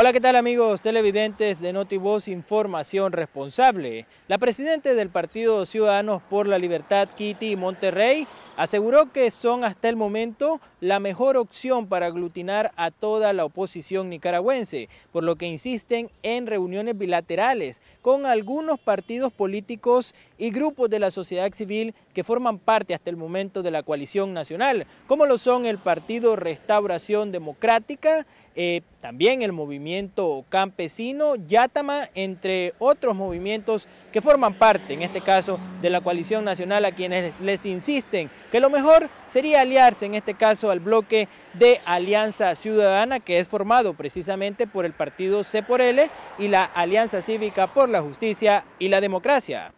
Hola, ¿qué tal amigos televidentes de Notivoz Información Responsable? La presidenta del Partido Ciudadanos por la Libertad, Kitty Monterrey, Aseguró que son hasta el momento la mejor opción para aglutinar a toda la oposición nicaragüense, por lo que insisten en reuniones bilaterales con algunos partidos políticos y grupos de la sociedad civil que forman parte hasta el momento de la coalición nacional, como lo son el Partido Restauración Democrática, eh, también el movimiento campesino, Yatama, entre otros movimientos que forman parte, en este caso, de la coalición nacional a quienes les insisten que lo mejor sería aliarse en este caso al bloque de Alianza Ciudadana, que es formado precisamente por el partido C por L y la Alianza Cívica por la Justicia y la Democracia.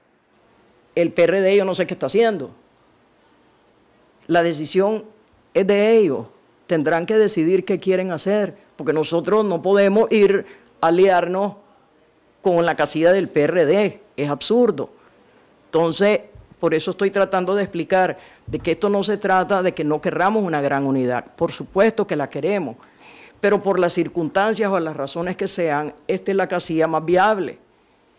El PRD yo no sé qué está haciendo. La decisión es de ellos. Tendrán que decidir qué quieren hacer, porque nosotros no podemos ir a aliarnos con la casilla del PRD. Es absurdo. Entonces, por eso estoy tratando de explicar de que esto no se trata de que no querramos una gran unidad. Por supuesto que la queremos, pero por las circunstancias o las razones que sean, esta es la casilla más viable.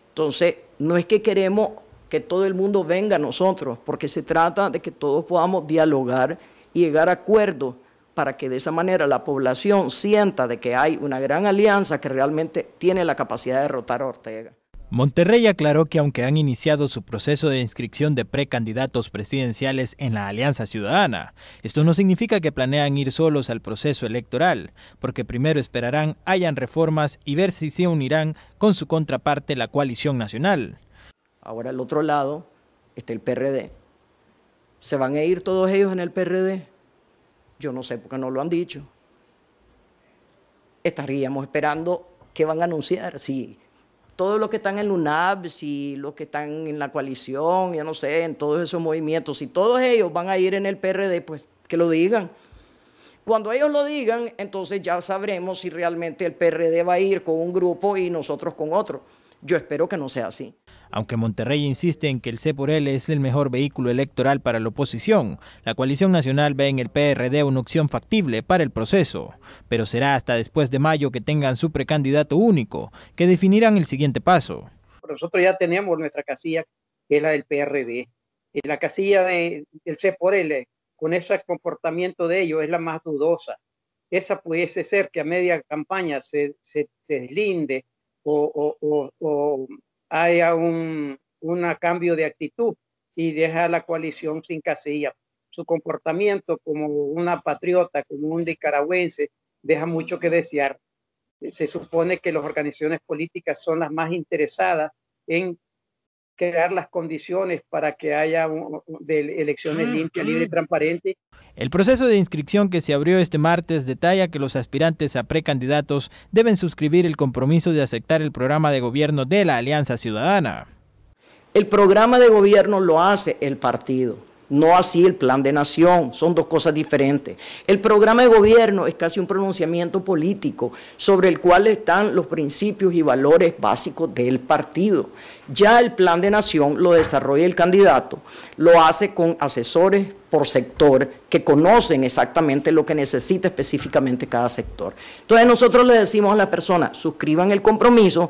Entonces, no es que queremos que todo el mundo venga a nosotros, porque se trata de que todos podamos dialogar y llegar a acuerdos para que de esa manera la población sienta de que hay una gran alianza que realmente tiene la capacidad de derrotar a Ortega. Monterrey aclaró que aunque han iniciado su proceso de inscripción de precandidatos presidenciales en la Alianza Ciudadana, esto no significa que planean ir solos al proceso electoral, porque primero esperarán hayan reformas y ver si se unirán con su contraparte la coalición nacional. Ahora al otro lado está el PRD. ¿Se van a ir todos ellos en el PRD? Yo no sé porque no lo han dicho. Estaríamos esperando qué van a anunciar, si todos los que están en lunab si los que están en la coalición, yo no sé, en todos esos movimientos, si todos ellos van a ir en el PRD, pues que lo digan. Cuando ellos lo digan, entonces ya sabremos si realmente el PRD va a ir con un grupo y nosotros con otro. Yo espero que no sea así. Aunque Monterrey insiste en que el C por L es el mejor vehículo electoral para la oposición, la coalición nacional ve en el PRD una opción factible para el proceso. Pero será hasta después de mayo que tengan su precandidato único, que definirán el siguiente paso. Nosotros ya tenemos nuestra casilla, que es la del PRD. Y la casilla del C por L, con ese comportamiento de ellos, es la más dudosa. Esa puede ser que a media campaña se, deslinde o haya un, cambio de actitud y deja a la coalición sin casilla. Su comportamiento como una patriota, como un nicaragüense, deja mucho que desear. Se supone que las organizaciones políticas son las más interesadas en crear las condiciones para que haya elecciones mm, limpias, libres y mm. transparentes. El proceso de inscripción que se abrió este martes detalla que los aspirantes a precandidatos deben suscribir el compromiso de aceptar el programa de gobierno de la Alianza Ciudadana. El programa de gobierno lo hace el partido no así el plan de nación, son dos cosas diferentes. El programa de gobierno es casi un pronunciamiento político sobre el cual están los principios y valores básicos del partido. Ya el plan de nación lo desarrolla el candidato, lo hace con asesores por sector que conocen exactamente lo que necesita específicamente cada sector. Entonces nosotros le decimos a la persona, suscriban el compromiso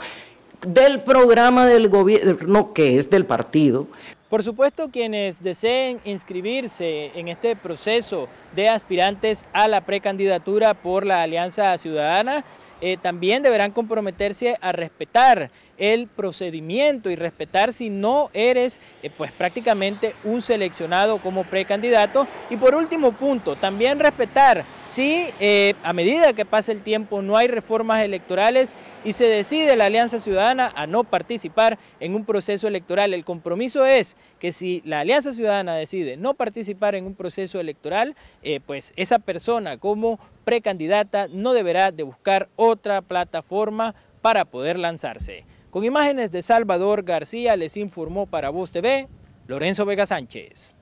del programa del gobierno que es del partido, por supuesto, quienes deseen inscribirse en este proceso de aspirantes a la precandidatura por la Alianza Ciudadana, eh, también deberán comprometerse a respetar el procedimiento y respetar si no eres eh, pues prácticamente un seleccionado como precandidato. Y por último punto, también respetar si eh, a medida que pasa el tiempo no hay reformas electorales y se decide la Alianza Ciudadana a no participar en un proceso electoral. El compromiso es que si la Alianza Ciudadana decide no participar en un proceso electoral, pues esa persona como precandidata no deberá de buscar otra plataforma para poder lanzarse. Con imágenes de Salvador García les informó para Voz TV Lorenzo Vega Sánchez.